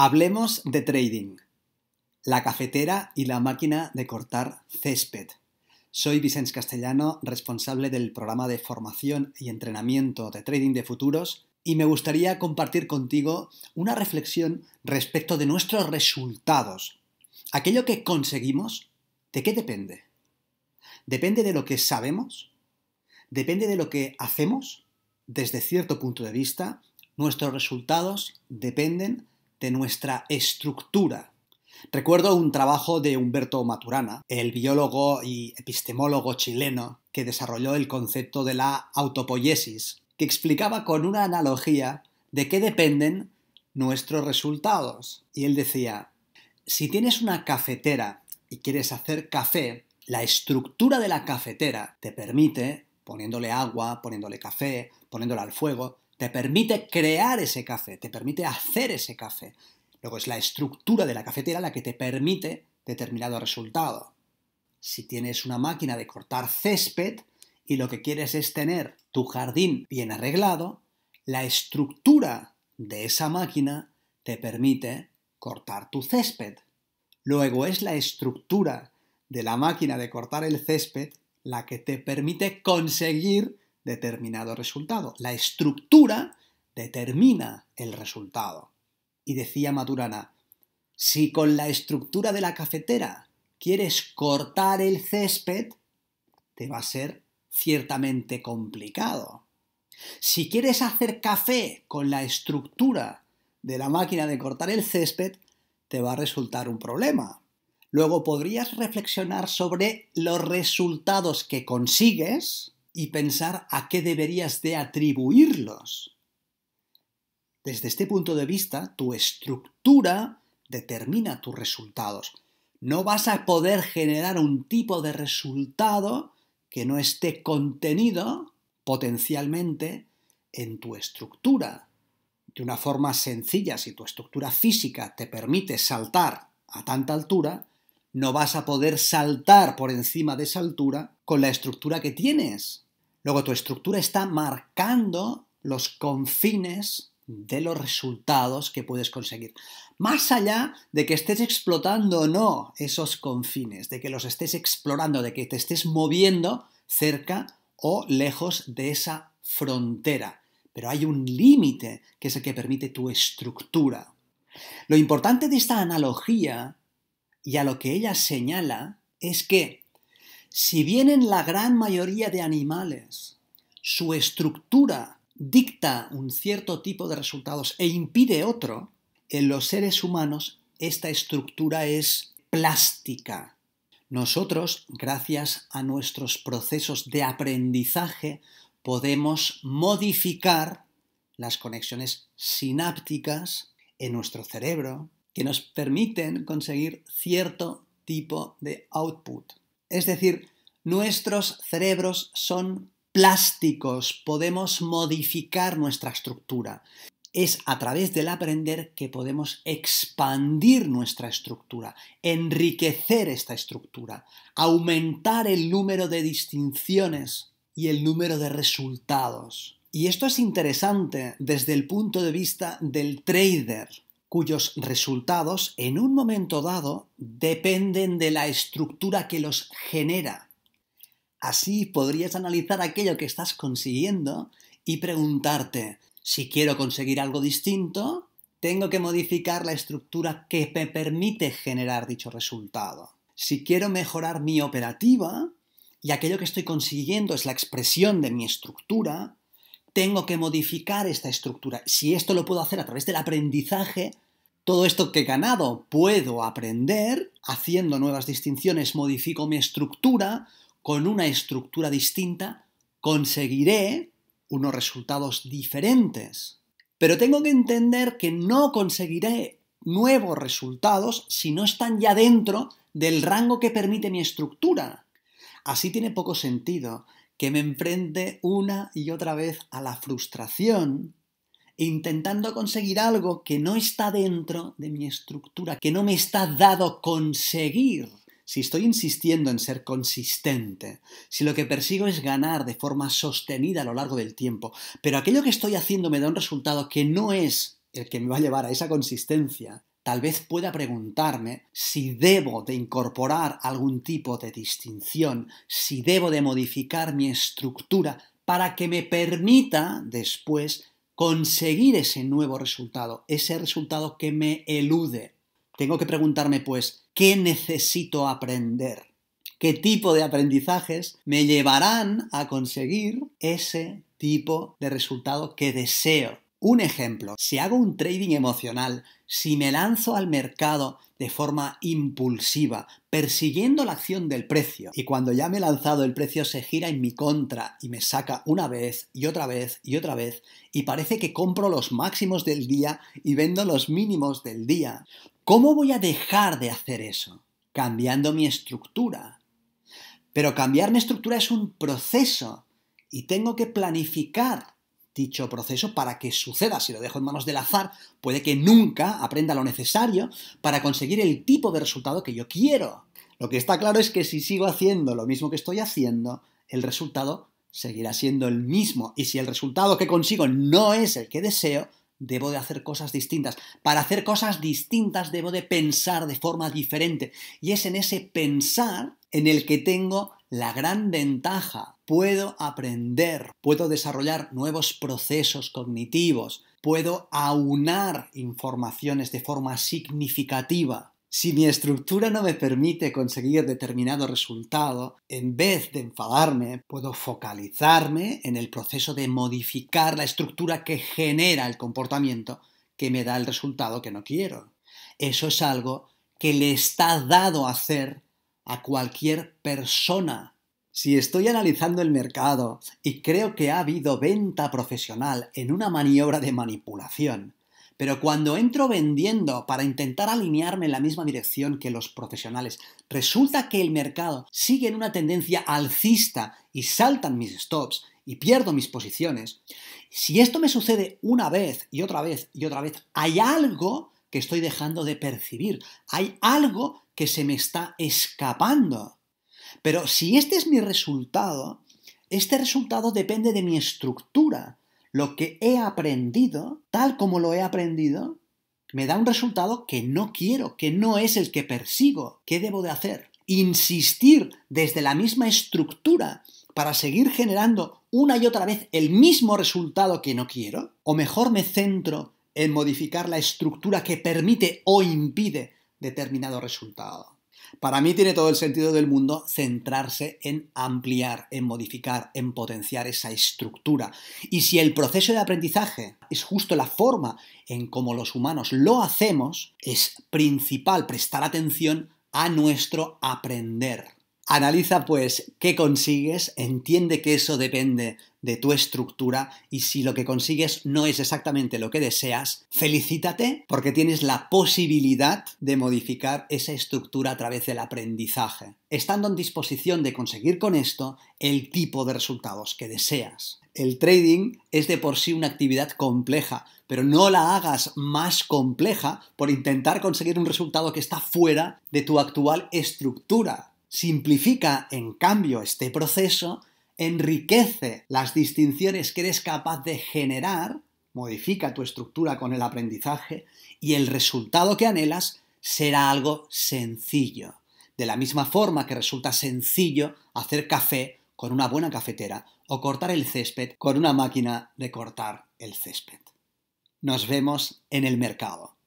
Hablemos de trading, la cafetera y la máquina de cortar césped. Soy Vicente Castellano, responsable del programa de formación y entrenamiento de trading de futuros, y me gustaría compartir contigo una reflexión respecto de nuestros resultados. Aquello que conseguimos, ¿de qué depende? ¿Depende de lo que sabemos? ¿Depende de lo que hacemos? Desde cierto punto de vista, nuestros resultados dependen de nuestra estructura. Recuerdo un trabajo de Humberto Maturana, el biólogo y epistemólogo chileno que desarrolló el concepto de la autopoiesis, que explicaba con una analogía de qué dependen nuestros resultados. Y él decía, si tienes una cafetera y quieres hacer café, la estructura de la cafetera te permite, poniéndole agua, poniéndole café, poniéndola al fuego, te permite crear ese café, te permite hacer ese café. Luego es la estructura de la cafetera la que te permite determinado resultado. Si tienes una máquina de cortar césped y lo que quieres es tener tu jardín bien arreglado, la estructura de esa máquina te permite cortar tu césped. Luego es la estructura de la máquina de cortar el césped la que te permite conseguir determinado resultado. La estructura determina el resultado. Y decía Maturana, si con la estructura de la cafetera quieres cortar el césped, te va a ser ciertamente complicado. Si quieres hacer café con la estructura de la máquina de cortar el césped, te va a resultar un problema. Luego podrías reflexionar sobre los resultados que consigues y pensar a qué deberías de atribuirlos. Desde este punto de vista, tu estructura determina tus resultados. No vas a poder generar un tipo de resultado que no esté contenido potencialmente en tu estructura. De una forma sencilla, si tu estructura física te permite saltar a tanta altura, no vas a poder saltar por encima de esa altura con la estructura que tienes. Luego tu estructura está marcando los confines de los resultados que puedes conseguir. Más allá de que estés explotando o no esos confines, de que los estés explorando, de que te estés moviendo cerca o lejos de esa frontera. Pero hay un límite que es el que permite tu estructura. Lo importante de esta analogía y a lo que ella señala es que si bien en la gran mayoría de animales su estructura dicta un cierto tipo de resultados e impide otro, en los seres humanos esta estructura es plástica. Nosotros, gracias a nuestros procesos de aprendizaje, podemos modificar las conexiones sinápticas en nuestro cerebro que nos permiten conseguir cierto tipo de output. Es decir, nuestros cerebros son plásticos, podemos modificar nuestra estructura. Es a través del aprender que podemos expandir nuestra estructura, enriquecer esta estructura, aumentar el número de distinciones y el número de resultados. Y esto es interesante desde el punto de vista del trader, cuyos resultados en un momento dado dependen de la estructura que los genera. Así podrías analizar aquello que estás consiguiendo y preguntarte, si quiero conseguir algo distinto, tengo que modificar la estructura que me permite generar dicho resultado. Si quiero mejorar mi operativa, y aquello que estoy consiguiendo es la expresión de mi estructura, tengo que modificar esta estructura. Si esto lo puedo hacer a través del aprendizaje, todo esto que he ganado puedo aprender haciendo nuevas distinciones, modifico mi estructura, con una estructura distinta conseguiré unos resultados diferentes. Pero tengo que entender que no conseguiré nuevos resultados si no están ya dentro del rango que permite mi estructura. Así tiene poco sentido que me enfrente una y otra vez a la frustración intentando conseguir algo que no está dentro de mi estructura, que no me está dado conseguir. Si estoy insistiendo en ser consistente, si lo que persigo es ganar de forma sostenida a lo largo del tiempo, pero aquello que estoy haciendo me da un resultado que no es el que me va a llevar a esa consistencia, tal vez pueda preguntarme si debo de incorporar algún tipo de distinción, si debo de modificar mi estructura para que me permita después conseguir ese nuevo resultado, ese resultado que me elude. Tengo que preguntarme pues, ¿qué necesito aprender? ¿Qué tipo de aprendizajes me llevarán a conseguir ese tipo de resultado que deseo? Un ejemplo, si hago un trading emocional, si me lanzo al mercado de forma impulsiva, persiguiendo la acción del precio, y cuando ya me he lanzado el precio se gira en mi contra y me saca una vez y otra vez y otra vez, y parece que compro los máximos del día y vendo los mínimos del día, ¿cómo voy a dejar de hacer eso? Cambiando mi estructura. Pero cambiar mi estructura es un proceso y tengo que planificar dicho proceso para que suceda. Si lo dejo en manos del azar, puede que nunca aprenda lo necesario para conseguir el tipo de resultado que yo quiero. Lo que está claro es que si sigo haciendo lo mismo que estoy haciendo, el resultado seguirá siendo el mismo. Y si el resultado que consigo no es el que deseo, debo de hacer cosas distintas. Para hacer cosas distintas debo de pensar de forma diferente. Y es en ese pensar en el que tengo la gran ventaja puedo aprender, puedo desarrollar nuevos procesos cognitivos, puedo aunar informaciones de forma significativa. Si mi estructura no me permite conseguir determinado resultado, en vez de enfadarme, puedo focalizarme en el proceso de modificar la estructura que genera el comportamiento que me da el resultado que no quiero. Eso es algo que le está dado a hacer a cualquier persona si estoy analizando el mercado y creo que ha habido venta profesional en una maniobra de manipulación, pero cuando entro vendiendo para intentar alinearme en la misma dirección que los profesionales, resulta que el mercado sigue en una tendencia alcista y saltan mis stops y pierdo mis posiciones, si esto me sucede una vez y otra vez y otra vez, hay algo que estoy dejando de percibir, hay algo que se me está escapando. Pero si este es mi resultado, este resultado depende de mi estructura. Lo que he aprendido, tal como lo he aprendido, me da un resultado que no quiero, que no es el que persigo. ¿Qué debo de hacer? Insistir desde la misma estructura para seguir generando una y otra vez el mismo resultado que no quiero? ¿O mejor me centro en modificar la estructura que permite o impide determinado resultado? Para mí tiene todo el sentido del mundo centrarse en ampliar, en modificar, en potenciar esa estructura. Y si el proceso de aprendizaje es justo la forma en cómo los humanos lo hacemos, es principal prestar atención a nuestro aprender. Analiza pues qué consigues, entiende que eso depende de tu estructura y si lo que consigues no es exactamente lo que deseas, felicítate porque tienes la posibilidad de modificar esa estructura a través del aprendizaje, estando en disposición de conseguir con esto el tipo de resultados que deseas. El trading es de por sí una actividad compleja, pero no la hagas más compleja por intentar conseguir un resultado que está fuera de tu actual estructura Simplifica, en cambio, este proceso, enriquece las distinciones que eres capaz de generar, modifica tu estructura con el aprendizaje y el resultado que anhelas será algo sencillo. De la misma forma que resulta sencillo hacer café con una buena cafetera o cortar el césped con una máquina de cortar el césped. Nos vemos en el mercado.